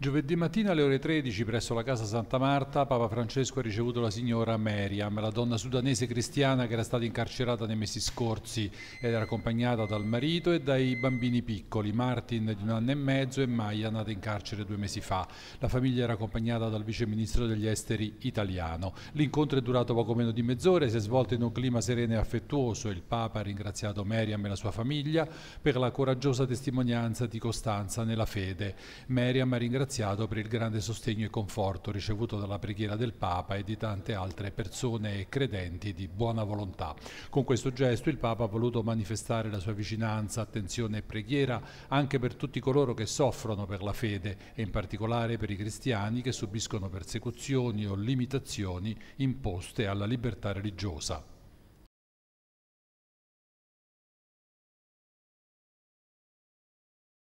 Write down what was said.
Giovedì mattina alle ore 13 presso la casa Santa Marta Papa Francesco ha ricevuto la signora Meriam, la donna sudanese cristiana che era stata incarcerata nei mesi scorsi ed era accompagnata dal marito e dai bambini piccoli, Martin di un anno e mezzo e Maya nata in carcere due mesi fa. La famiglia era accompagnata dal vice ministro degli esteri italiano. L'incontro è durato poco meno di mezz'ora e si è svolto in un clima sereno e affettuoso. Il Papa ha ringraziato Meriam e la sua famiglia per la coraggiosa testimonianza di costanza nella fede. Meriam ha ringraziato ringraziato per il grande sostegno e conforto ricevuto dalla preghiera del Papa e di tante altre persone e credenti di buona volontà. Con questo gesto il Papa ha voluto manifestare la sua vicinanza, attenzione e preghiera anche per tutti coloro che soffrono per la fede e in particolare per i cristiani che subiscono persecuzioni o limitazioni imposte alla libertà religiosa.